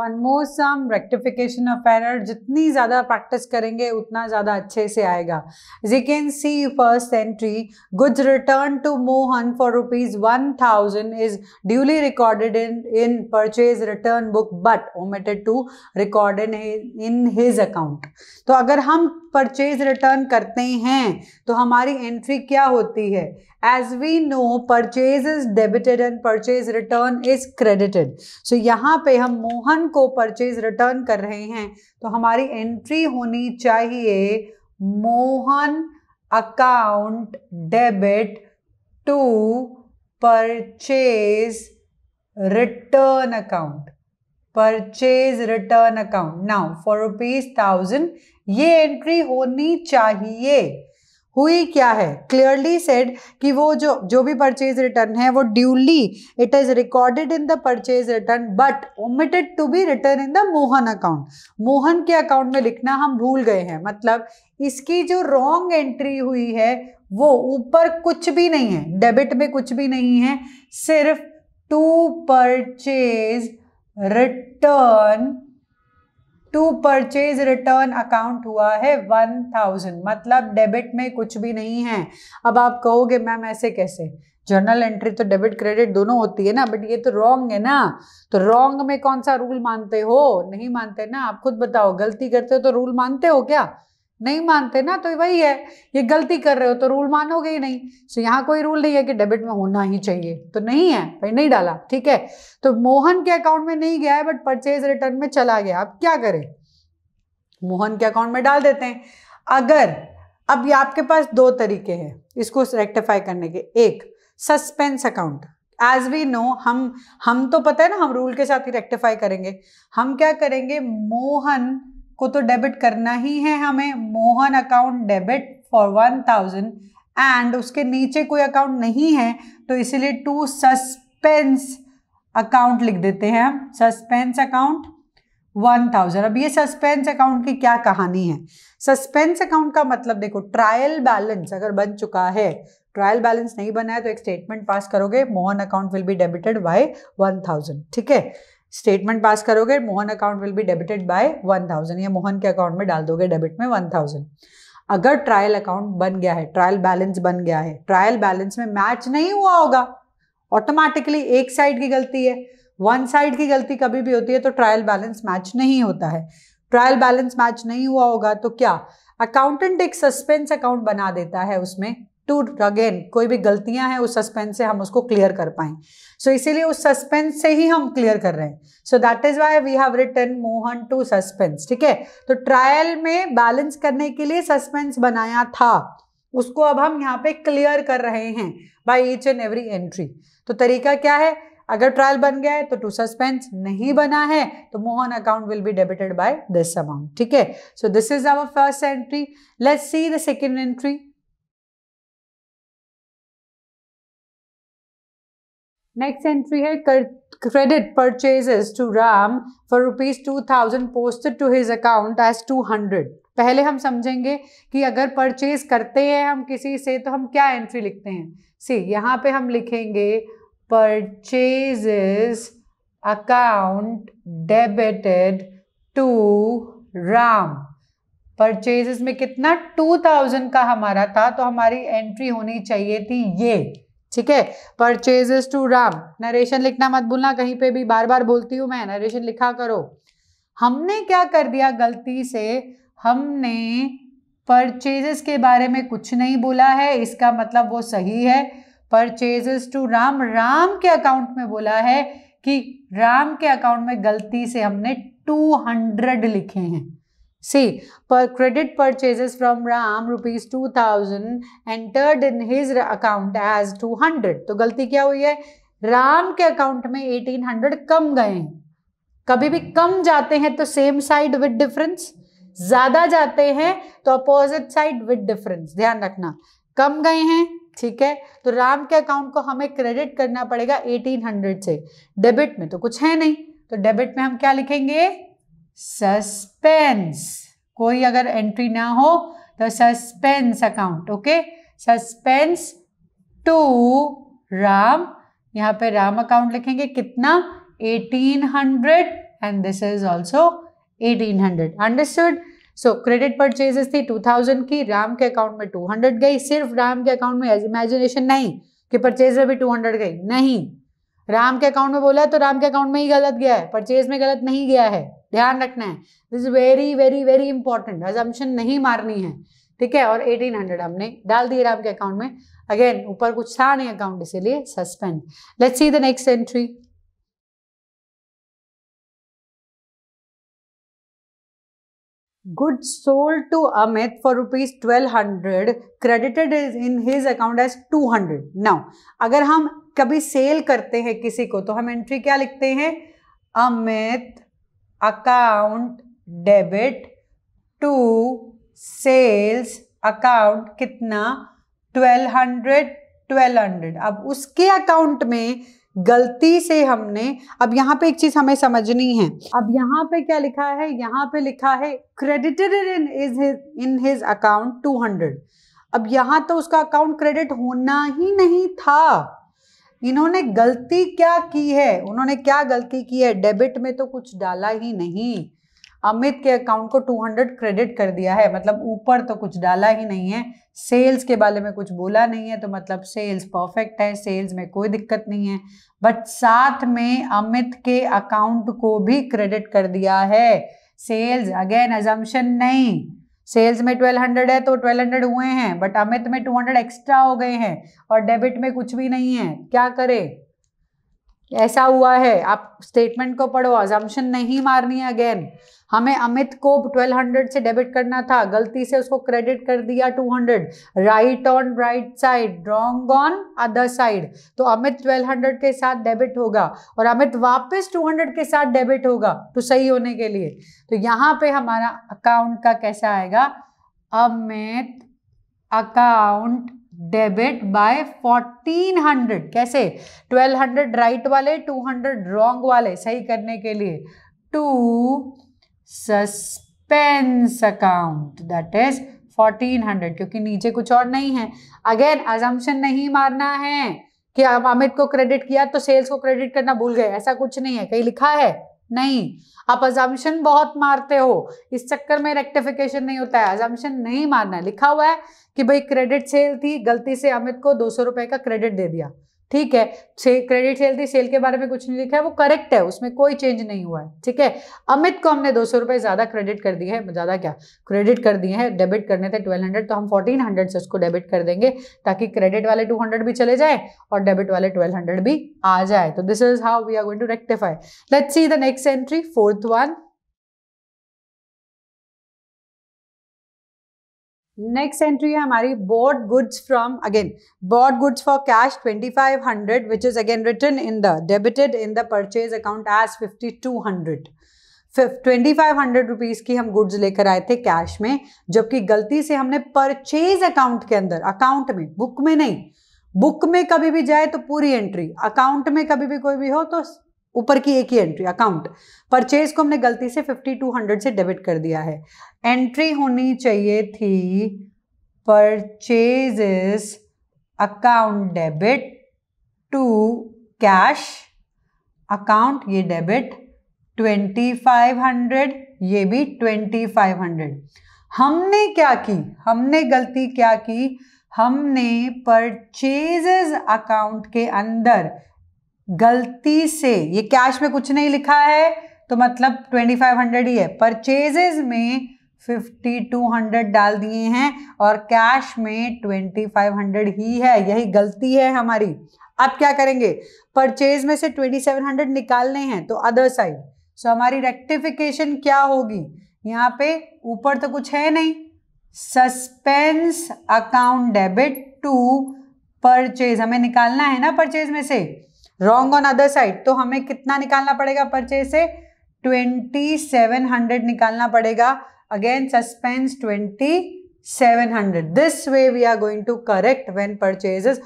One more some rectification of error जितनी ज़्यादा practice करेंगे उतना ज़्यादा अच्छे से आएगा जी can see first entry goods return to Mohan for rupees one thousand is duly recorded in in purchase return book but omitted to record in in his account तो अगर हम परचेज रिटर्न करते हैं तो हमारी एंट्री क्या होती है as we know purchase is debited and purchase return is credited so यहाँ पे हम मोहन को परचेज रिटर्न कर रहे हैं तो हमारी एंट्री होनी चाहिए Mohan account debit to purchase return account purchase return account now for rupees thousand ये एंट्री होनी चाहिए हुई क्या है क्लियरली सेड कि वो जो जो भी परचेज रिटर्न है वो duly it is recorded in the purchase return but omitted to be return in the Mohan account Mohan के अकाउंट में लिखना हम भूल गए हैं मतलब इसकी जो रॉन्ग एंट्री हुई है वो ऊपर कुछ भी नहीं है डेबिट में कुछ भी नहीं है सिर्फ to purchase return to purchase return account हुआ है वन थाउजेंड मतलब डेबिट में कुछ भी नहीं है अब आप कहोगे मैम ऐसे कैसे जर्नल एंट्री तो डेबिट क्रेडिट दोनों होती है ना बट ये तो रॉन्ग है ना तो रॉन्ग में कौन सा रूल मानते हो नहीं मानते ना आप खुद बताओ गलती करते हो तो रूल मानते हो क्या नहीं मानते ना तो वही है ये गलती कर रहे हो तो रूल मानोगे ही नहीं सो so, यहाँ कोई रूल नहीं है कि डेबिट में होना ही चाहिए तो नहीं है भाई नहीं डाला ठीक है तो मोहन के अकाउंट में नहीं गया है बट परचेज रिटर्न में चला गया अब क्या करें मोहन के अकाउंट में डाल देते हैं अगर अब ये आपके पास दो तरीके हैं इसको रेक्टिफाई करने के एक suspense account as we know हम हम तो पता है ना हम रूल के साथ ही रेक्टिफाई करेंगे हम क्या करेंगे मोहन को तो डेबिट करना ही है हमें Mohan account debit for one thousand and उसके नीचे कोई अकाउंट नहीं है तो इसीलिए टू सस्पेंस अकाउंट लिख देते हैं हम सस्पेंस अकाउंट वन थाउजेंड अब ये सस्पेंस अकाउंट की क्या कहानी है सस्पेंस अकाउंट का मतलब देखो ट्रायल बैलेंस अगर बन चुका है ट्रायल बैलेंस नहीं बना है तो एक स्टेटमेंट पास करोगे Mohan account will be debited by one thousand ठीक है स्टेटमेंट पास करोगे Mohan account will be debited by one thousand या मोहन के अकाउंट में डाल दोगे डेबिट में वन थाउजेंड अगर ट्रायल अकाउंट बन गया है ट्रायल बैलेंस बन गया है ट्रायल बैलेंस में मैच नहीं हुआ होगा ऑटोमेटिकली एक साइड की गलती है वन साइड की गलती कभी भी होती है तो ट्रायल बैलेंस मैच नहीं होता है ट्रायल बैलेंस मैच नहीं हुआ होगा तो क्या अकाउंटेंट एक सस्पेंस अकाउंट बना देता है उसमें टू अगेन कोई भी गलतियां हैं उस सस्पेंस से हम उसको क्लियर कर पाए सो so, इसीलिए उस सस्पेंस से ही हम क्लियर कर रहे हैं so that is why we have return Mohan to suspense ठीक है तो ट्रायल में बैलेंस करने के लिए सस्पेंस बनाया था उसको अब हम यहाँ पे क्लियर कर रहे हैं by each and every entry तो तरीका क्या है अगर ट्रायल बन गया है तो टू सस्पेंस नहीं बना है तो Mohan account will be debited by this amount ठीक है so this is our first entry let's see the second entry next entry है credit to Ram for rupees two thousand posted to his account as two hundred पहले हम समझेंगे कि अगर purchase करते हैं हम किसी से तो हम क्या एंट्री लिखते हैं सी यहाँ पे हम लिखेंगे purchases account debited to Ram purchases में कितना टू थाउजेंड का हमारा था तो हमारी एंट्री होनी चाहिए थी ये ठीक है परचेजेस टू राम नरेशन लिखना मत भूलना कहीं पे भी बार बार बोलती हूं मैं नरेशन लिखा करो हमने क्या कर दिया गलती से हमने परचेजेस के बारे में कुछ नहीं बोला है इसका मतलब वो सही है परचेजेस टू राम राम के अकाउंट में बोला है कि राम के अकाउंट में गलती से हमने टू हंड्रेड लिखे हैं See, per credit purchases from Ram rupees 2000 entered in his account as 200. तो गलती क्या हुई है राम के अकाउंट में 1800 कम गए कभी भी कम जाते हैं तो सेम साइड विद डिफरेंस ज्यादा जाते हैं तो अपोजिट साइड विद डिफरेंस ध्यान रखना कम गए हैं ठीक है तो राम के अकाउंट को हमें क्रेडिट करना पड़ेगा 1800 से डेबिट में तो कुछ है नहीं तो डेबिट में हम क्या लिखेंगे सस्पेंस कोई अगर एंट्री ना हो तो suspense account okay suspense to Ram यहाँ पे राम अकाउंट लिखेंगे कितना 1800 and this is also 1800 understood so credit purchases थी 2000 की राम के अकाउंट में 200 गई सिर्फ राम के अकाउंट में इमेजिनेशन नहीं कि परचेज में भी 200 गई नहीं राम के अकाउंट में बोला है तो राम के अकाउंट में ही गलत गया है परचेज में गलत नहीं गया है ध्यान रखना है this very very very important अजम्पन नहीं मारनी है ठीक है और 1800 हमने डाल दिए राम के अकाउंट में अगेन ऊपर कुछ था नहीं अकाउंट इसीलिए suspend let's see the next entry good goods sold to Amit for rupees 1200 in his account as two hundred now अगर हम कभी सेल करते हैं किसी को तो हम एंट्री क्या लिखते हैं Amit account debit to sales account कितना ट्वेल्व हंड्रेड ट्वेल्व हंड्रेड अब उसके अकाउंट में गलती से हमने अब यहाँ पे एक चीज हमें समझनी है अब यहाँ पे क्या लिखा है यहाँ पे लिखा है credited in is in his account two hundred अब यहाँ तो उसका अकाउंट क्रेडिट होना ही नहीं था इन्होंने गलती क्या की है उन्होंने क्या गलती की है डेबिट में तो कुछ डाला ही नहीं अमित के अकाउंट को 200 क्रेडिट कर दिया है मतलब ऊपर तो कुछ डाला ही नहीं है सेल्स के बारे में कुछ बोला नहीं है तो मतलब सेल्स परफेक्ट है सेल्स में कोई दिक्कत नहीं है बट साथ में अमित के अकाउंट को भी क्रेडिट कर दिया है सेल्स अगेन एजम्पन नहीं सेल्स में 1200 है तो 1200 हुए हैं बट अमित में 200 एक्स्ट्रा हो गए हैं और डेबिट में कुछ भी नहीं है क्या करें ऐसा हुआ है आप स्टेटमेंट को पढ़ो अजम्पन नहीं मारनी है अगेन हमें अमित को 1200 से डेबिट करना था गलती से उसको क्रेडिट कर दिया 200 right on right side wrong on other side तो अमित 1200 के साथ डेबिट होगा और अमित वापस 200 के साथ डेबिट होगा तो सही होने के लिए तो यहाँ पे हमारा अकाउंट का कैसा आएगा Amit account debit by fourteen hundred कैसे ट्वेल्व हंड्रेड राइट वाले टू हंड्रेड रॉन्ग वाले सही करने के लिए to suspense account that is fourteen hundred क्योंकि नीचे कुछ और नहीं है अगेन अजम्पन नहीं मारना है कि अब अमित को क्रेडिट किया तो सेल्स को क्रेडिट करना भूल गए ऐसा कुछ नहीं है कहीं लिखा है नहीं आप अजाम्शन बहुत मारते हो इस चक्कर में रेक्टिफिकेशन नहीं होता है अजाम्शन नहीं मारना है लिखा हुआ है कि भाई क्रेडिट सेल थी गलती से अमित को दो सौ रुपए का क्रेडिट दे दिया ठीक है क्रेडिट सेल थी सेल के बारे में कुछ नहीं लिखा है वो करेक्ट है उसमें कोई चेंज नहीं हुआ है ठीक है अमित को हमने दो सौ रुपए ज़्यादा क्रेडिट कर दिए हैं ज़्यादा क्या क्रेडिट कर दिए हैं डेबिट करने थे ट्वेल्व हंड्रेड तो हम फोर्टीन हंड्रेड से उसको डेबिट कर देंगे ताकि क्रेडिट वाले टू हंड्रेड भी चले जाए और डेबिट वाले ट्वेल्व हंड्रेड भी आ जाए तो this is how we are going to rectify let's see the next entry fourth one next entry है हमारी bought goods from again bought goods for cash hundred which is again return in the debited in the purchase account as fifty two hundred twenty five hundred rupees की हम goods लेकर आए थे cash में जबकि गलती से हमने परचेज अकाउंट के अंदर अकाउंट में बुक में नहीं बुक में कभी भी जाए तो पूरी एंट्री अकाउंट में कभी भी कोई भी हो तो ऊपर की एक ही एंट्री अकाउंट परचेज को हमने गलती से फिफ्टी टू हंड्रेड से डेबिट कर दिया है एंट्री होनी चाहिए थी purchase account debit to cash account ये डेबिट ट्वेंटी फाइव हंड्रेड ये भी ट्वेंटी फाइव हंड्रेड हमने क्या की हमने गलती क्या की हमने परचेजेस अकाउंट के अंदर गलती से ये कैश में कुछ नहीं लिखा है तो मतलब ट्वेंटी फाइव हंड्रेड ही है परचेजेज में फिफ्टी टू हंड्रेड डाल दिए हैं और कैश में ट्वेंटी फाइव हंड्रेड ही है यही गलती है हमारी अब क्या करेंगे परचेज में से ट्वेंटी सेवन हंड्रेड निकालने हैं तो अदर साइड सो हमारी रेक्टिफिकेशन क्या होगी यहाँ पे ऊपर तो कुछ है नहीं suspense account debit to purchase हमें निकालना है ना परचेज में से रॉन्ग ऑन अदर साइड तो हमें कितना निकालना पड़ेगा परचेज से ट्वेंटी सेवन हंड्रेड निकालना पड़ेगा again suspense twenty seven hundred this way we are going to correct when purchases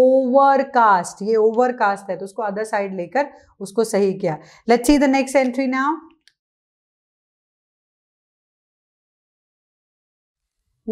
overcast ये ओवरकास्ट है तो उसको अदर साइड लेकर उसको सही किया let's see the next entry now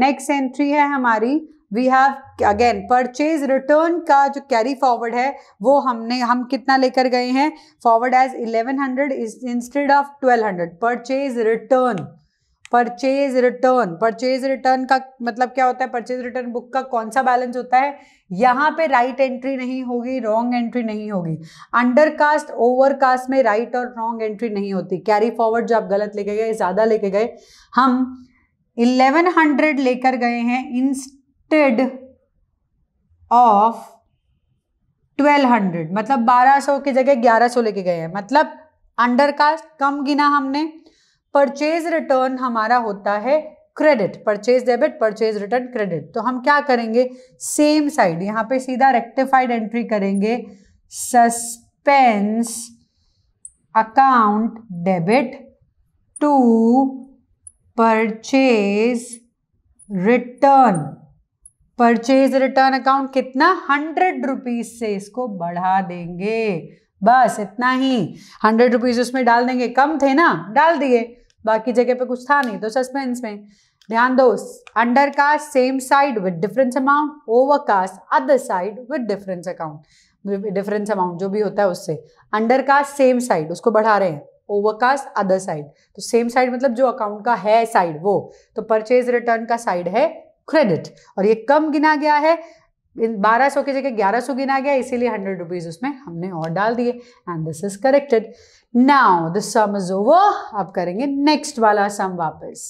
next entry है हमारी we have again purchase return का जो कैरी फॉरवर्ड है वो हमने हम कितना लेकर गए हैं forward as eleven hundred instead of twelve hundred purchase return purchase return purchase return का मतलब क्या होता है परचेज रिटर्न बुक का कौन सा बैलेंस होता है यहाँ पे राइट right एंट्री नहीं होगी रॉन्ग एंट्री नहीं होगी अंडरकास्ट ओवरकास्ट में राइट right और रॉन्ग एंट्री नहीं होती कैरी फॉरवर्ड जो आप गलत लेके गए ज़्यादा लेके गए हम 1100 लेकर गए हैं इंस्ट टेड ऑफ 1200 मतलब 1200 की जगह ग्यारह सौ लेके गए हैं मतलब अंडर कास्ट कम गिना हमने परचेज रिटर्न हमारा होता है credit purchase debit purchase return credit तो हम क्या करेंगे सेम साइड यहाँ पे सीधा रेक्टिफाइड एंट्री करेंगे suspense account debit to purchase return purchase return account कितना हंड्रेड रुपीज से इसको बढ़ा देंगे बस इतना ही हंड्रेड रुपीज उसमें डाल देंगे कम थे ना डाल दिए बाकी जगह पे कुछ था नहीं तो सस्पेंस में ध्यान दो under cast same side with difference amount over cast other side with difference account difference amount जो भी होता है उससे अंडर कास्ट सेम साइड उसको बढ़ा रहे हैं ओवरकास्ट अदर साइड तो सेम साइड मतलब जो अकाउंट का है साइड वो तो परचेज रिटर्न का साइड है क्रेडिट और ये कम गिना गया है इन 1200 की जगह 1100 गिना गया इसीलिए हंड्रेड रुपीज उसमें हमने और डाल दिए and this is corrected now this sum is over अब करेंगे नेक्स्ट वाला सम वापस